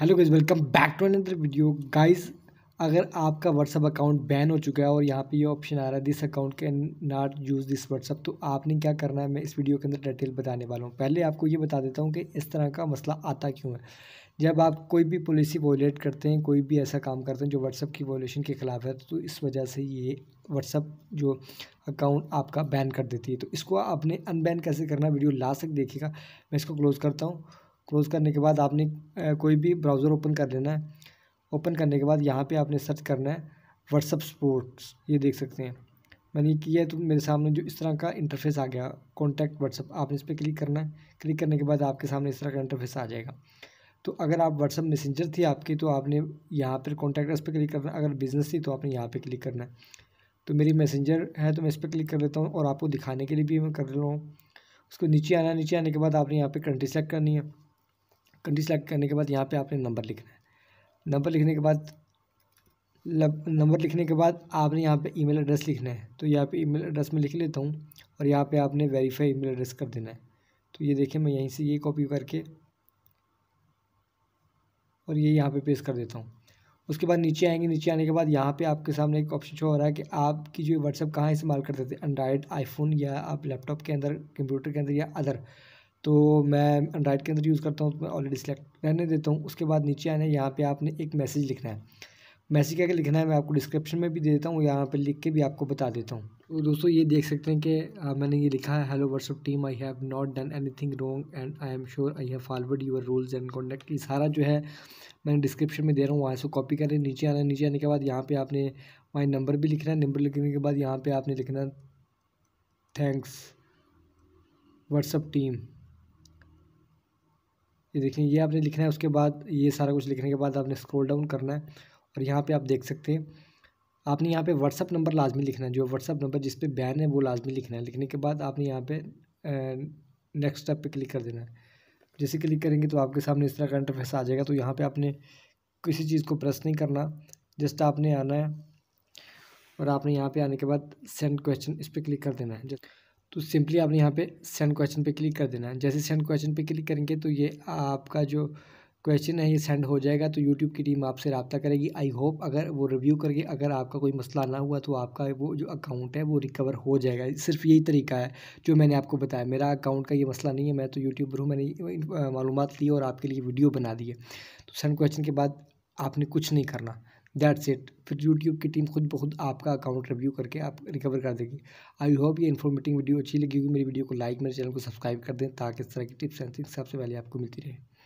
hello guys welcome back to another video guys अगर आपका WhatsApp account ban हो चुका है और यहाँ पे ये ऑप्शन आ रहा है this account can not use this WhatsApp तो आपने क्या करना है मैं इस वीडियो के अंदर डिटेल बताने वाला हूँ पहले आपको ये बता देता हूँ कि इस तरह का मसला आता क्यों है जब आप कोई भी पॉलिसी वॉलेट करते हैं कोई भी ऐसा काम करते हैं जो व्हाट्सअप की वोलेशन के ख़िलाफ़ है तो इस वजह से ये व्हाट्सअप जो अकाउंट आपका बैन कर देती है तो इसको आपने अनबैन कैसे करना वीडियो ला सक देखिएगा मैं इसको क्लोज़ करता हूँ क्लोज़ करने के बाद आपने कोई भी ब्राउज़र ओपन कर लेना है ओपन करने के बाद यहाँ पे आपने सर्च करना है व्हाट्सअप स्पोर्ट्स ये देख सकते हैं मैंने किया है तो मेरे सामने जो इस तरह का इंटरफेस आ गया कॉन्टैक्ट व्हाट्सअप आपने इस पर क्लिक करना है क्लिक करने के बाद आपके सामने इस तरह का इंटरफेस आ जाएगा तो अगर आप व्हाट्सअप मैसेंजर थी आपकी तो आपने यहाँ पर कॉन्टैक्ट इस पर क्लिक करना अगर बिज़नेस थी तो आपने यहाँ पर क्लिक करना है तो मेरी मैसेंजर है तो मैं इस पर क्लिक कर लेता हूँ और आपको दिखाने के लिए भी मैं कर रहा हूँ उसको नीचे आना नीचे आने के बाद आपने यहाँ पर कंट्री सेलेक्ट करनी है कंट्री सेलेक्ट करने के बाद यहाँ पे आपने नंबर लिखना है नंबर लिखने के बाद नंबर लिखने के बाद आपने यहाँ पे ईमेल एड्रेस लिखना है तो यहाँ पे ईमेल एड्रेस में लिख लेता हूँ और यहाँ पे आपने वेरीफाई ईमेल एड्रेस कर देना है तो ये देखिए मैं यहीं से ये कॉपी करके और ये यहाँ पे पेश कर देता हूँ उसके बाद नीचे आएंगे नीचे आने के बाद यहाँ पर आपके सामने एक ऑप्शन शो हो रहा है कि आपकी जो व्हाट्सअप कहाँ इस्तेमाल करते थे एंड्रॉयड आईफोन या आप लैपटॉप के अंदर कंप्यूटर के अंदर या अदर तो मैं एंड्राइड के अंदर यूज़ करता हूँ तो मैं ऑलरेडी सेलेक्ट रहने देता हूँ उसके बाद नीचे आना है यहाँ पर आपने एक मैसेज लिखना है मैसेज क्या क्या लिखना है मैं आपको डिस्क्रिप्शन में भी दे देता हूँ यहाँ पर लिख के भी आपको बता देता हूँ तो दोस्तों ये देख सकते हैं कि मैंने ये लिखा है hello WhatsApp team I have not done anything wrong and I am sure I have forward your rules and conduct ये सारा जो है मैंने डिस्क्रिप्शन में दे रहा हूँ वहाँ से कॉपी करें नीचे आना नीचे आने के बाद यहाँ पर आपने माई नंबर भी लिखना है नंबर लिखने के बाद यहाँ पर आपने लिखना थैंक्स व्हाट्सअप टीम ये देखिए ये आपने लिखना है उसके बाद ये सारा कुछ लिखने के बाद आपने स्क्रॉल डाउन करना है और यहाँ पे आप देख सकते हैं आपने यहाँ पे व्हाट्सअप नंबर लाजमी लिखना है जो व्हाट्सअप नंबर जिस पे बैन है वो लाजमी लिखना है लिखने के बाद आपने यहाँ पे नेक्स्ट स्टेप पे क्लिक कर देना है जैसे क्लिक करेंगे तो आपके सामने इस तरह का इंटरफेस आ जाएगा तो यहाँ पर आपने किसी चीज़ को प्रेस नहीं करना जस्ट आपने आना है और आपने यहाँ पर आने के बाद सेंड क्वेश्चन इस पर क्लिक कर देना है तो सिंपली आपने यहाँ पे सेंड क्वेश्चन पे क्लिक कर देना है जैसे सेंड क्वेश्चन पे क्लिक करेंगे तो ये आपका जो क्वेश्चन है ये सेंड हो जाएगा तो यूट्यूब की टीम आपसे रबता करेगी आई होप अगर वो रिव्यू करके अगर आपका कोई मसला ना हुआ तो आपका वो जो अकाउंट है वो रिकवर हो जाएगा सिर्फ यही तरीका है जो मैंने आपको बताया मेरा अकाउंट का ये मसला नहीं है मैं तो यूट्यूब पर हूँ मैंने मालूम ली और आपके लिए वीडियो बना दी है तो सेंड क्वेश्चन के बाद आपने कुछ नहीं करना दैट्स इट फिर यूट्यूब की टीम खुद ब खुद आपका अकाउंट रिव्यू करके आप रिकवर कर देगी आई होप ये इन्फॉर्मेटिव वीडियो अच्छी लगी होगी मेरी वीडियो को लाइक मेरे चैनल को सब्सक्राइब कर दें ताकि इस तरह की टिप्स एंड थिंग सबसे पहले आपको मिलती रहे